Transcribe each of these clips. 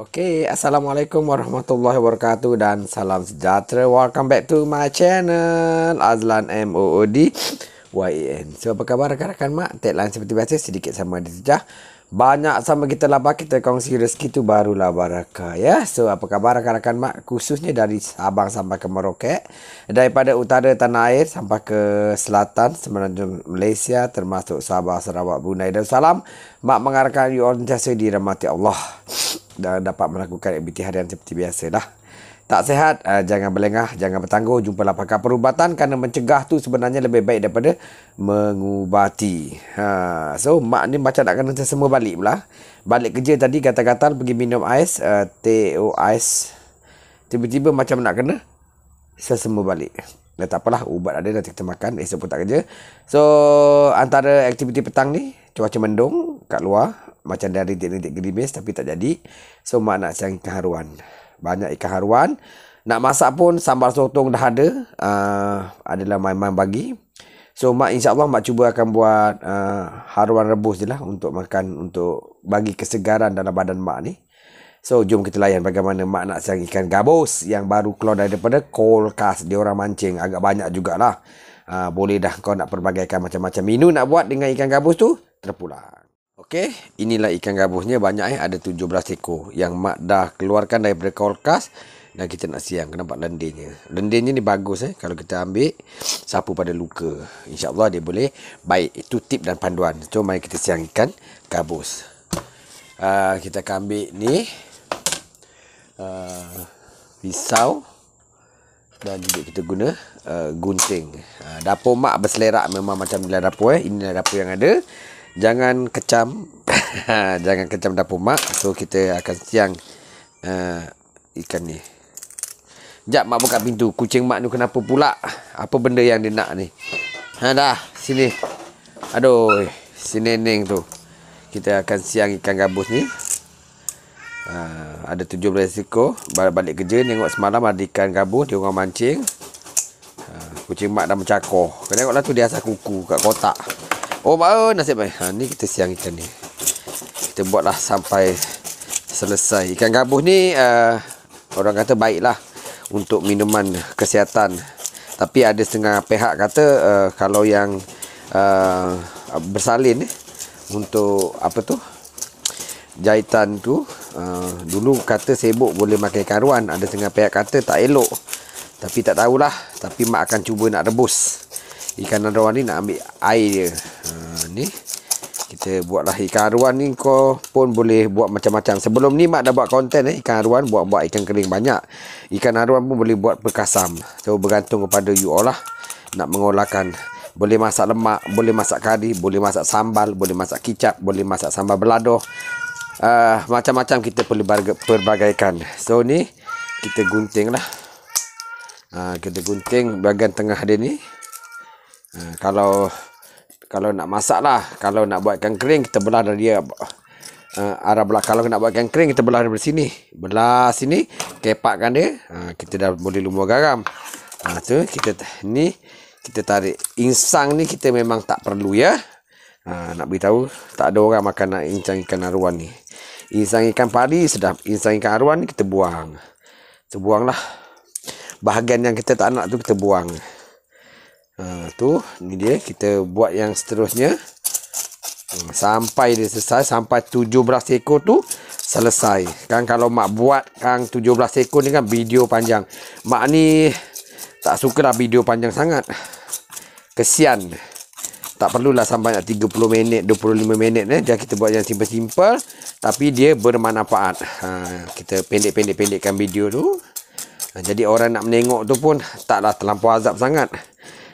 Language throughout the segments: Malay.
Okay, Assalamualaikum warahmatullahi wabarakatuh dan salam sejahtera. Welcome back to my channel Azlan MOOD YN. So, apa khabar rakan-rakan mak? Tagline seperti biasa sedikit sama di sejah. Banyak sama kita labah, kita kongsi rezeki tu barulah barakah ya. So, apa khabar rakan-rakan mak? Khususnya dari Sabang sampai ke Merauke. Daripada utara tanah air sampai ke selatan semenanjung Malaysia termasuk Sabah, Sarawak, Brunei dan Salam. Mak mengharapkan you all di rahmati Allah dan dapat melakukan aktiviti harian seperti biasa biasalah. Tak sehat uh, jangan berlengah, jangan bertangguh, jumpa pakar perubatan kerana mencegah tu sebenarnya lebih baik daripada mengubati. Ha, so, mak ni macam nak kena semua balik pula. Balik kerja tadi kata-kata pergi minum ais, uh, eh, teh o ais. Tiba-tiba macam nak kena semua balik. Dah ya, tak apalah, ubat ada nanti kita makan, esok pun tak kerja. So, antara aktiviti petang ni, cuaca mendung kat luar macam dari titik-titik gerimis tapi tak jadi. So mak nak siang ikan haruan. Banyak ikan haruan. Nak masak pun sambal sotong dah ada. Uh, adalah main-main bagi. So mak insyaAllah mak cuba akan buat uh, haruan rebus je lah untuk makan untuk bagi kesegaran dalam badan mak ni. So jom kita layan bagaimana mak nak siang ikan gabus yang baru keluar daripada kolkas. Dia orang mancing agak banyak jugalah. Uh, boleh dah kau nak perbagaikan macam-macam menu nak buat dengan ikan gabus tu terpulang. Okey, inilah ikan gabusnya banyak eh. Ada 17 ekor yang Mak dah keluarkan daripada kolkas. Dan kita nak siang. Kena nampak lendirnya. Lendirnya ni bagus eh. Kalau kita ambil, sapu pada luka. InsyaAllah dia boleh baik. Itu tip dan panduan. Cuma mari kita siang ikan gabus. Uh, kita akan ambil ni. Uh, ah, pisau. Dan juga kita guna uh, gunting. Uh, dapur mak berselerak memang macam dalam dapur eh. ini dapur yang ada jangan kecam jangan kecam dapur mak so kita akan siang uh, ikan ni jap mak buka pintu kucing mak ni kenapa pula apa benda yang dia nak ni ha dah sini aduh si neneng tu kita akan siang ikan gabus ni Uh, ada tujuh belas ekor balik kerja tengok semalam ada ikan gabus dia orang mancing uh, kucing mak dah mencakor kena tengoklah tu dia asal kuku kat kotak Oh mak oh, nasib baik ha, Ni kita siang ikan ni Kita buatlah sampai selesai Ikan gabus ni uh, Orang kata baiklah Untuk minuman kesihatan Tapi ada setengah pihak kata uh, Kalau yang uh, bersalin ni eh, Untuk apa tu Jahitan tu uh, Dulu kata sibuk boleh makan karuan Ada setengah pihak kata tak elok Tapi tak tahulah Tapi mak akan cuba nak rebus ikan arwan ni nak ambil air dia. Ha, ni kita buatlah ikan arwan ni kau pun boleh buat macam-macam. Sebelum ni mak dah buat konten eh ikan arwan buat-buat ikan kering banyak. Ikan arwan pun boleh buat perkasam. So bergantung kepada you all lah nak mengolahkan. Boleh masak lemak, boleh masak kari, boleh masak sambal, boleh masak kicap, boleh masak sambal belado. Uh, ah, macam-macam kita boleh berbagaikan. So ni kita gunting lah. Uh, kita gunting bagian tengah dia ni. Hmm, kalau kalau nak masak lah. Kalau nak buatkan kering, kita belah dari dia. Uh, eh, arah belah. Kalau nak buatkan kering, kita belah dari sini. Belah sini, kepakkan dia. Uh, kita dah boleh lumur garam. Ha, uh, tu kita ni kita tarik insang ni kita memang tak perlu ya. Ha, uh, nak beritahu tak ada orang makan nak insang ikan arwan ni. Insang ikan pari sedap. Insang ikan arwan ni kita buang. Kita buanglah. Bahagian yang kita tak nak tu Kita buang. Ha, tu ni dia kita buat yang seterusnya hmm, sampai dia selesai sampai 17 ekor tu selesai kan kalau mak buat kan 17 ekor ni kan video panjang mak ni tak suka lah video panjang sangat kesian tak perlulah sampai nak 30 minit 25 minit ni eh. dia kita buat yang simple-simple tapi dia bermanfaat ha, kita pendek-pendek-pendekkan video tu ha, jadi orang nak menengok tu pun taklah terlampau azab sangat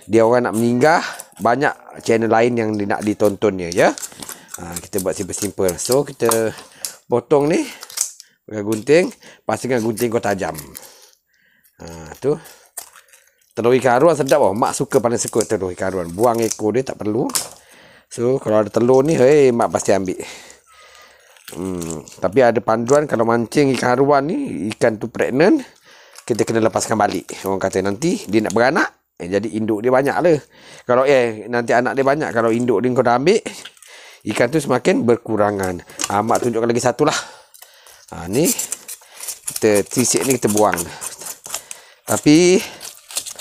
dia orang nak meninggah banyak channel lain yang dia nak ditonton dia ya ha, kita buat simple simple so kita potong ni pakai gunting pastikan gunting kau tajam ha, tu telur ikan aruan sedap oh. mak suka paling suka telur ikan aruan buang ekor dia tak perlu so kalau ada telur ni hei mak pasti ambil hmm, tapi ada panduan kalau mancing ikan aruan ni ikan tu pregnant kita kena lepaskan balik orang kata nanti dia nak beranak Eh, jadi induk dia banyak lah. Kalau eh, nanti anak dia banyak. Kalau induk dia kau dah ambil. Ikan tu semakin berkurangan. Ha, mak tunjukkan lagi satu lah. Ha, ah, ni. Kita sisik ni kita buang. Tapi.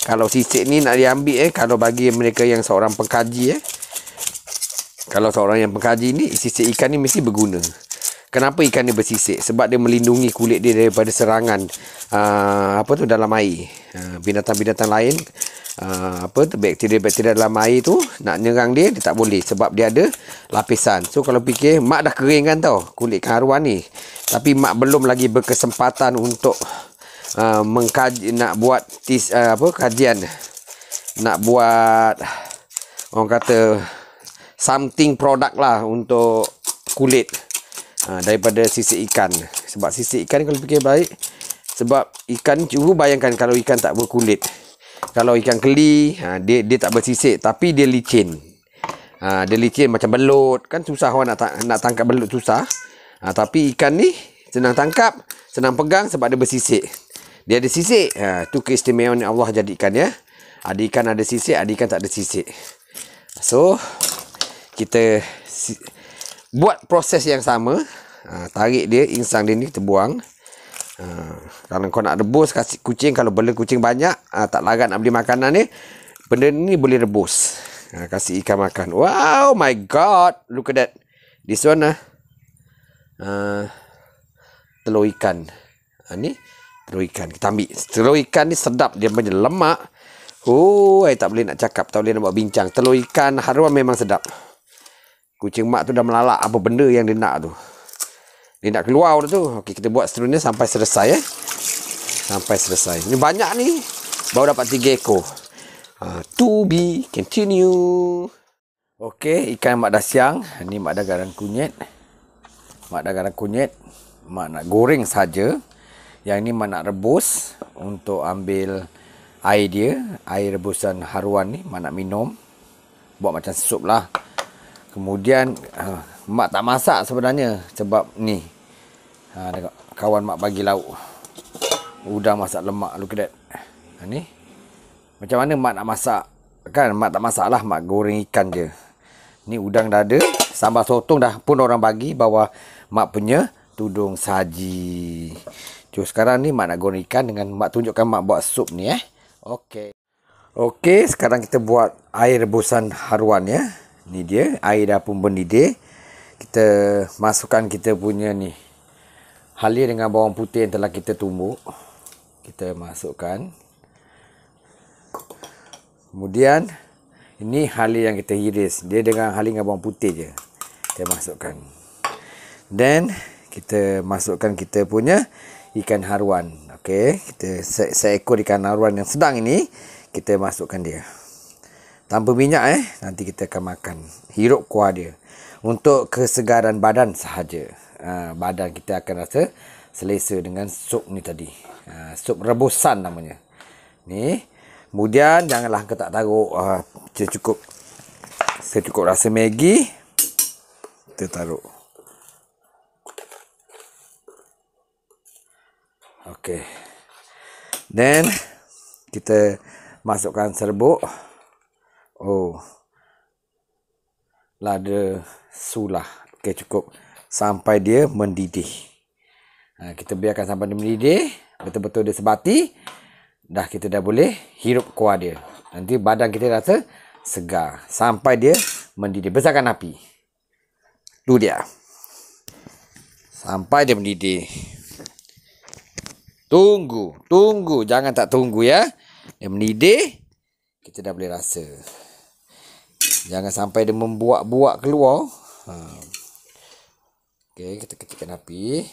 Kalau sisik ni nak diambil eh. Kalau bagi mereka yang seorang pengkaji eh. Kalau seorang yang pengkaji ni. Sisik ikan ni mesti Berguna. Kenapa ikan ni bersisik? Sebab dia melindungi kulit dia daripada serangan uh, apa tu dalam air. Uh, binatang-binatang lain uh, apa tu bakteria-bakteria dalam air tu nak nyerang dia dia tak boleh sebab dia ada lapisan. So kalau fikir mak dah kering kan tau kulit karuan ni. Tapi mak belum lagi berkesempatan untuk uh, mengkaji nak buat tis, uh, apa kajian nak buat orang kata something product lah untuk kulit ha, daripada sisi ikan sebab sisi ikan kalau fikir baik sebab ikan cuba bayangkan kalau ikan tak berkulit kalau ikan keli ha, dia dia tak bersisik tapi dia licin ha, dia licin macam belut kan susah orang nak nak tangkap belut susah ha, tapi ikan ni senang tangkap senang pegang sebab dia bersisik dia ada sisik ha, tu keistimewaan yang Allah jadikan ya ada ikan ada sisik ada ikan tak ada sisik so kita buat proses yang sama ha, tarik dia insang dia ni kita buang ha, kalau kau nak rebus kasih kucing kalau bela kucing banyak ha, tak larat nak beli makanan ni benda ni boleh rebus ha, kasih ikan makan wow my god look at that this one lah ha, telur ikan ha, ni telur ikan kita ambil telur ikan ni sedap dia punya lemak Oh, saya tak boleh nak cakap, tak boleh nak buat bincang. Telur ikan haruan memang sedap. Kucing mak tu dah melalak apa benda yang dia nak tu. Dia nak keluar dah tu. Okey, kita buat seterusnya sampai selesai eh. Sampai selesai. Ni banyak ni. Baru dapat 3 ekor. Uh, to be continue. Okey, ikan mak dah siang. Ni mak dah garang kunyit. Mak dah garang kunyit. Mak nak goreng saja. Yang ni mak nak rebus untuk ambil air dia. Air rebusan haruan ni mak nak minum. Buat macam sup lah. Kemudian ha, Mak tak masak sebenarnya Sebab ni ha, tengok, Kawan mak bagi lauk Udang masak lemak Look at that ha, ni. Macam mana mak nak masak Kan mak tak masak lah Mak goreng ikan je Ni udang dah ada Sambal sotong dah pun orang bagi Bawa mak punya Tudung saji Cuma sekarang ni mak nak goreng ikan Dengan mak tunjukkan mak buat sup ni eh Okay Okay sekarang kita buat Air rebusan haruan ya eh? ni dia air dah pun mendidih kita masukkan kita punya ni halia dengan bawang putih yang telah kita tumbuk kita masukkan kemudian ini halia yang kita hiris dia dengan halia dengan bawang putih je kita masukkan then kita masukkan kita punya ikan haruan okey kita seekor ikan haruan yang sedang ini kita masukkan dia Tanpa minyak eh. Nanti kita akan makan. Hirup kuah dia. Untuk kesegaran badan sahaja. Uh, badan kita akan rasa selesa dengan sup ni tadi. Uh, sup rebusan namanya. Ni. Kemudian janganlah kita tak taruh. Uh, ah, saya cukup. Saya cukup rasa Maggi. Kita taruh. Okay. Then kita masukkan serbuk. Oh. Lada sulah. Okey cukup. Sampai dia mendidih. Ha, kita biarkan sampai dia mendidih. Betul-betul dia sebati. Dah kita dah boleh hirup kuah dia. Nanti badan kita rasa segar. Sampai dia mendidih. Besarkan api. Tu dia. Sampai dia mendidih. Tunggu. Tunggu. Jangan tak tunggu ya. Dia mendidih. Kita dah boleh rasa. Jangan sampai dia membuak-buak keluar. Ha. Okey, kita kecilkan api.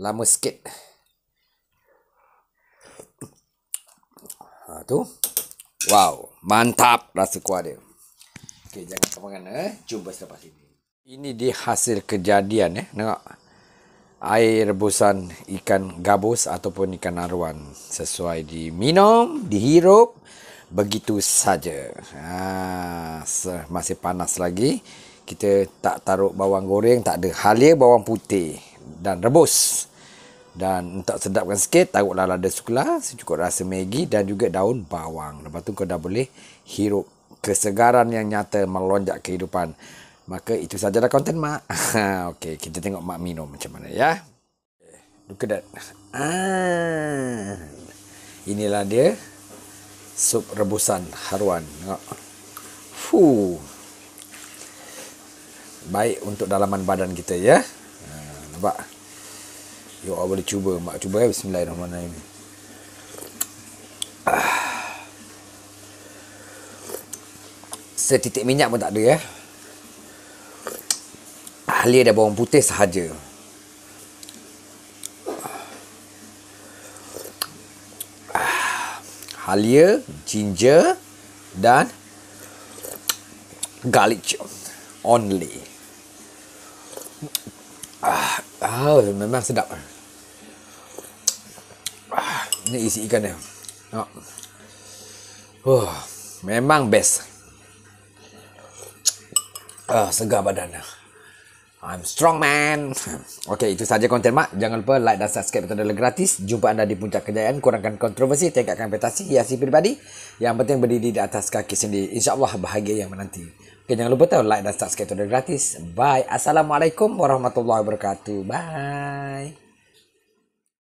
Lama sikit. Ha, tu. Wow, mantap rasa kuah dia. Okey, jangan ke mana-mana. Eh. Jumpa selepas ini. Ini dia hasil kejadian. Eh. Nengok. Air rebusan ikan gabus ataupun ikan arwan. Sesuai diminum, dihirup begitu saja. Ha, masih panas lagi. Kita tak taruh bawang goreng, tak ada halia bawang putih dan rebus. Dan untuk sedapkan sikit, taruhlah lada sukla, secukup rasa maggi dan juga daun bawang. Lepas tu kau dah boleh hirup kesegaran yang nyata melonjak kehidupan. Maka itu sajalah konten mak. Ha, okey, kita tengok mak minum macam mana ya. Look at that. Ah. Inilah dia sup rebusan haruan. Ya. Fu, Baik untuk dalaman badan kita ya. Ha, nampak? Yo ya boleh cuba. Mak cuba ya. Bismillahirrahmanirrahim. Ah. Setitik minyak pun tak ada ya. Ahli ada bawang putih sahaja. halia, ginger dan garlic only. Ah, oh, memang sedap. Ah, ini isi ikan dia. Oh. Oh, memang best. Ah, segar badan dia. I'm strong man. Okay, itu saja konten mak. Jangan lupa like dan subscribe untuk adalah gratis. Jumpa anda di puncak kejayaan. Kurangkan kontroversi, tingkatkan prestasi, hiasi peribadi. Yang penting berdiri di atas kaki sendiri. InsyaAllah bahagia yang menanti. Okay, jangan lupa tau like dan subscribe untuk adalah gratis. Bye. Assalamualaikum warahmatullahi wabarakatuh. Bye.